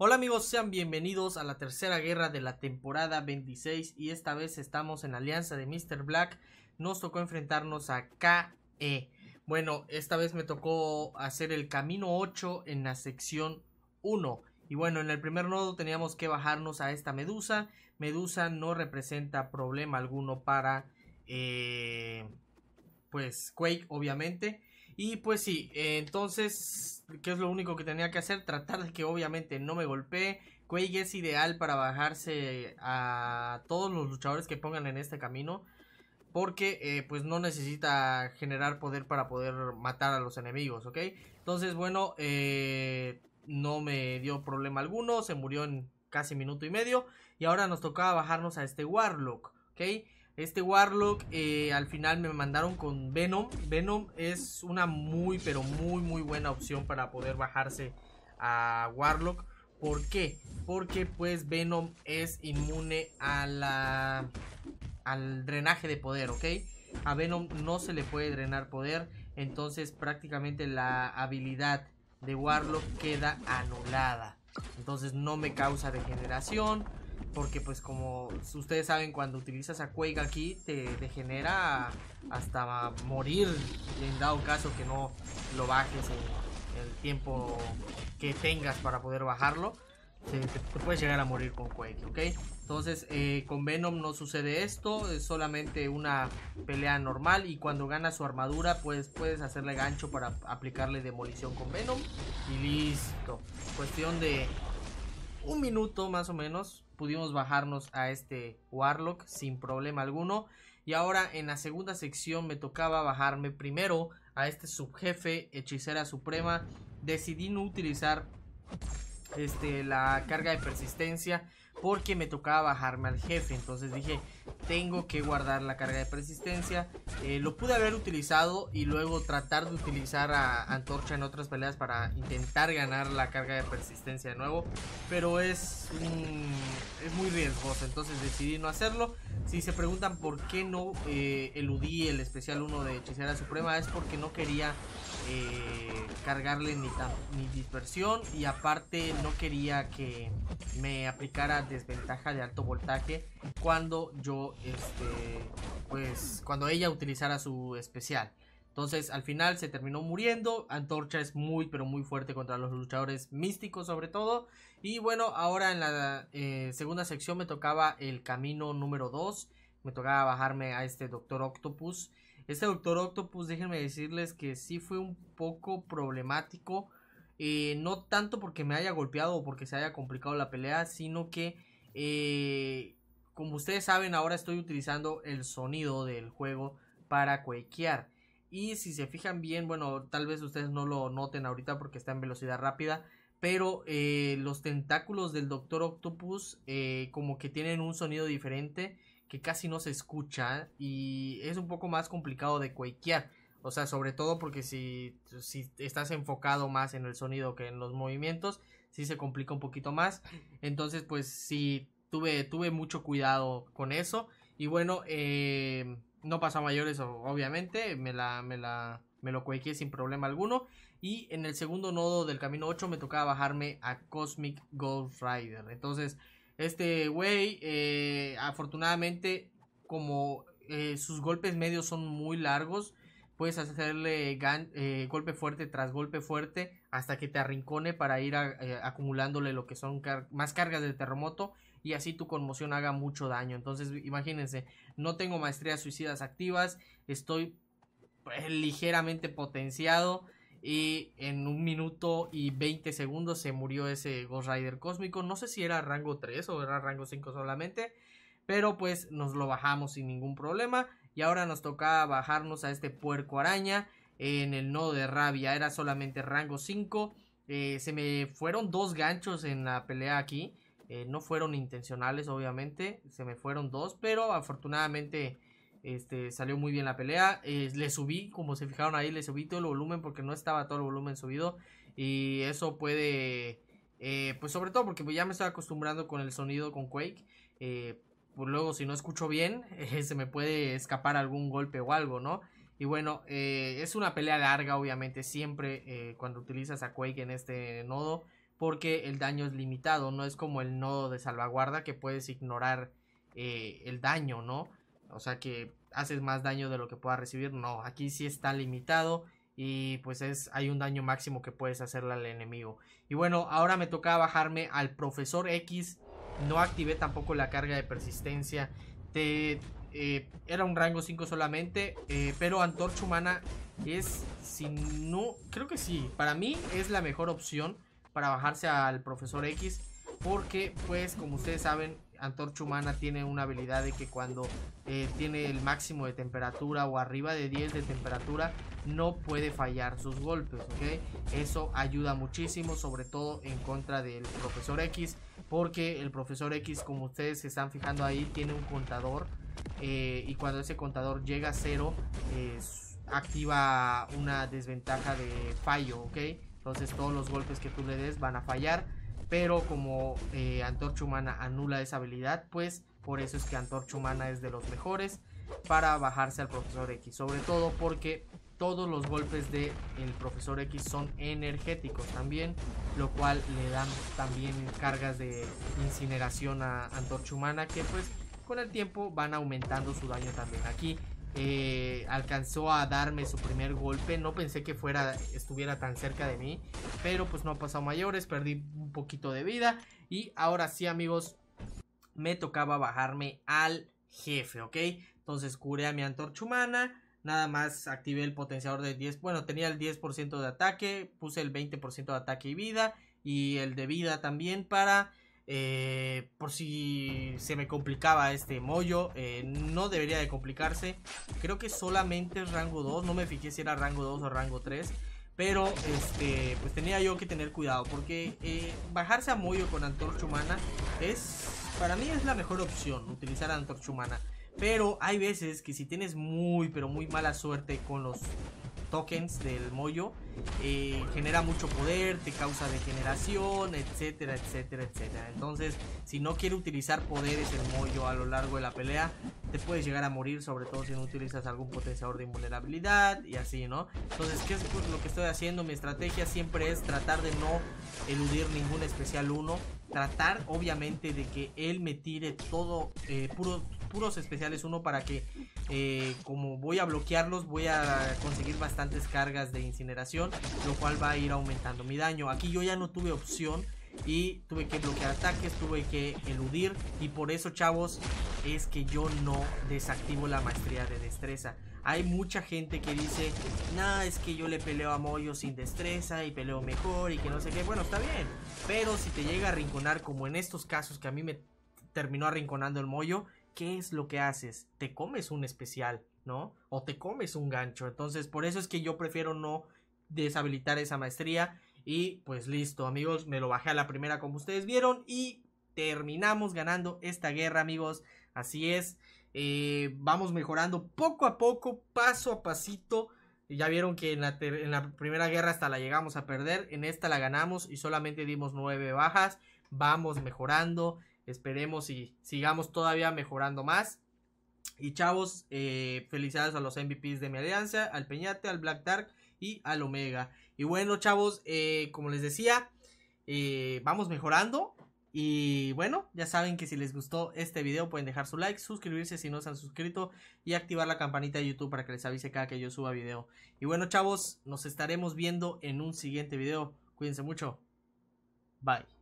Hola amigos, sean bienvenidos a la tercera guerra de la temporada 26 y esta vez estamos en la alianza de Mr. Black. Nos tocó enfrentarnos a KE. Bueno, esta vez me tocó hacer el camino 8 en la sección 1. Y bueno, en el primer nodo teníamos que bajarnos a esta Medusa. Medusa no representa problema alguno para, eh, pues, Quake, obviamente. Y pues sí, eh, entonces, ¿qué es lo único que tenía que hacer? Tratar de que obviamente no me golpee. Quake es ideal para bajarse a todos los luchadores que pongan en este camino. Porque eh, pues no necesita generar poder para poder matar a los enemigos, ¿ok? Entonces, bueno, eh, no me dio problema alguno. Se murió en casi minuto y medio. Y ahora nos tocaba bajarnos a este Warlock, ¿ok? Este Warlock eh, al final me mandaron con Venom. Venom es una muy pero muy muy buena opción para poder bajarse a Warlock. ¿Por qué? Porque pues Venom es inmune a al drenaje de poder, ¿ok? A Venom no se le puede drenar poder. Entonces prácticamente la habilidad de Warlock queda anulada. Entonces no me causa degeneración, porque pues como ustedes saben, cuando utilizas a Quake aquí te, degenera hasta morir en dado caso que no lo bajes en el tiempo que tengas para poder bajarlo. Te, puedes llegar a morir con Quake, ¿ok? Entonces eh, con Venom no sucede esto, es solamente una pelea normal y cuando gana su armadura pues puedes hacerle gancho para aplicarle demolición con Venom y listo. Cuestión de un minuto más o menos, pudimos bajarnos a este Warlock sin problema alguno. Y ahora en la segunda sección me tocaba bajarme primero a este subjefe hechicera suprema. Decidí no utilizar este, la carga de persistencia porque me tocaba bajarme al jefe. Entonces dije, tengo que guardar la carga de persistencia. Eh, lo pude haber utilizado y luego tratar de utilizar a Antorcha en otras peleas para intentar ganar la carga de persistencia de nuevo. Pero es, un es muy riesgoso, entonces decidí no hacerlo. Si se preguntan por qué no eh, eludí el especial 1 de Hechicera Suprema es porque no quería eh, cargarle ni, ni dispersión y aparte no quería que me aplicara desventaja de alto voltaje cuando yo este, pues cuando ella utilizara su especial. Entonces al final se terminó muriendo. Antorcha es muy pero muy fuerte contra los luchadores místicos sobre todo. Y bueno, ahora en la eh, segunda sección me tocaba el camino número 2. Me tocaba bajarme a este Doctor Octopus. Este Doctor Octopus, déjenme decirles que sí fue un poco problemático. Eh, no tanto porque me haya golpeado o porque se haya complicado la pelea, sino que eh, como ustedes saben, ahora estoy utilizando el sonido del juego para cuequear. Y si se fijan bien, bueno, tal vez ustedes no lo noten ahorita porque está en velocidad rápida. Pero eh, los tentáculos del Doctor Octopus eh, como que tienen un sonido diferente que casi no se escucha y es un poco más complicado de cuequear. O sea, sobre todo porque si, si estás enfocado más en el sonido que en los movimientos, sí se complica un poquito más. Entonces, pues si tuve, mucho cuidado con eso. Y bueno, eh, no pasó a mayores, obviamente. Me la, me la, me lo cuequé sin problema alguno. Y en el segundo nodo del camino 8 me tocaba bajarme a Cosmic Ghost Rider. Entonces, este güey, eh, afortunadamente, como eh, sus golpes medios son muy largos, puedes hacerle golpe fuerte tras golpe fuerte hasta que te arrincone para ir acumulándole lo que son más cargas de terremoto y así tu conmoción haga mucho daño. Entonces, imagínense, no tengo maestrías suicidas activas, estoy eh, ligeramente potenciado y en un minuto y 20 segundos se murió ese Ghost Rider cósmico. No sé si era rango 3 o era rango 5 solamente, pero pues nos lo bajamos sin ningún problema y ahora nos toca bajarnos a este puerco araña en el nodo de rabia. Era solamente rango 5. Eh, se me fueron dos ganchos en la pelea aquí. Eh, no fueron intencionales, obviamente. Se me fueron dos, pero afortunadamente este, salió muy bien la pelea. Eh, le subí, como se fijaron ahí, le subí todo el volumen porque no estaba todo el volumen subido. Y eso puede, eh, pues sobre todo porque pues, ya me estoy acostumbrando con el sonido con Quake. Por pues, luego si no escucho bien, se me puede escapar algún golpe o algo, ¿no? Y bueno, es una pelea larga, obviamente, siempre cuando utilizas a Quake en este nodo porque el daño es limitado, no es como el nodo de salvaguarda que puedes ignorar eh, el daño, ¿no? O sea que haces más daño de lo que pueda recibir, no, aquí sí está limitado y pues es, hay un daño máximo que puedes hacerle al enemigo. Y bueno, ahora me toca bajarme al Profesor X, no activé tampoco la carga de persistencia, eh, era un rango 5 solamente, eh, pero Antorcha Humana es, si no, creo que sí, para mí es la mejor opción para bajarse al profesor X. Porque, pues, como ustedes saben, Antorcha Humana tiene una habilidad de que cuando eh, tiene el máximo de temperatura o arriba de 10 de temperatura, no puede fallar sus golpes, Eso ayuda muchísimo, sobre todo en contra del Profesor X, porque el Profesor X, como ustedes se están fijando ahí, tiene un contador eh, y cuando ese contador llega a cero, activa una desventaja de fallo, ¿ok? Entonces todos los golpes que tú le des van a fallar. Pero como eh, Antorcha Humana anula esa habilidad, pues por eso es que Antorcha Humana es de los mejores para bajarse al Profesor X. Sobre todo porque todos los golpes del el Profesor X son energéticos también, lo cual le dan también cargas de incineración a Antorcha Humana que pues con el tiempo van aumentando su daño también. Aquí eh, alcanzó a darme su primer golpe. No pensé que fuera, estuviera tan cerca de mí. Pero pues no ha pasado mayores. Perdí un poquito de vida. Y ahora sí, amigos. Me tocaba bajarme al jefe, ¿ok? Entonces curé a mi Antorchumana, humana. Nada más activé el potenciador de 10. Bueno, tenía el 10% de ataque. Puse el 20% de ataque y vida. Y el de vida también para eh, por si se me complicaba este mollo, eh, no debería de complicarse. Creo que solamente es rango 2, no me fijé si era rango 2 o rango 3. Pero este, pues tenía yo que tener cuidado porque eh, bajarse a mollo con antorcha humana es, para mí es la mejor opción, utilizar antorcha humana. Pero hay veces que si tienes muy pero muy mala suerte con los tokens del mollo, eh, genera mucho poder, te causa degeneración, etcétera, etcétera, etcétera. Entonces, si no quiere utilizar poderes el mollo a lo largo de la pelea, te puedes llegar a morir, sobre todo si no utilizas algún potenciador de invulnerabilidad y así, ¿no? Entonces, ¿qué es pues, lo que estoy haciendo? Mi estrategia siempre es tratar de no eludir ningún especial 1. Tratar, obviamente, de que él me tire todo, eh, puro, puros especiales uno para que eh, como voy a bloquearlos voy a conseguir bastantes cargas de incineración, lo cual va a ir aumentando mi daño. Aquí yo ya no tuve opción y tuve que bloquear ataques, tuve que eludir y por eso chavos es que yo no desactivo la maestría de destreza. Hay mucha gente que dice, nada es que yo le peleo a mollo sin destreza y peleo mejor y que no sé qué. Bueno, está bien, pero si te llega a rinconar como en estos casos que a mí me terminó arrinconando el mollo qué es lo que haces. Te comes un especial, ¿no? O te comes un gancho. Entonces, por eso es que yo prefiero no deshabilitar esa maestría. Y pues listo, amigos, me lo bajé a la primera como ustedes vieron y terminamos ganando esta guerra, amigos. Así es, eh, vamos mejorando poco a poco, paso a pasito. Ya vieron que en la, primera guerra hasta la llegamos a perder, en esta la ganamos y solamente dimos nueve bajas. Vamos mejorando, Esperemos y sigamos todavía mejorando más. Y chavos, eh, felicidades a los MVPs de mi alianza, al Peñate, al Black Dark y al Omega. Y bueno, chavos, eh, como les decía, eh, vamos mejorando. Y bueno, ya saben que si les gustó este video pueden dejar su like, suscribirse si no se han suscrito y activar la campanita de YouTube para que les avise cada que yo suba video. Y bueno, chavos, nos estaremos viendo en un siguiente video. Cuídense mucho. Bye.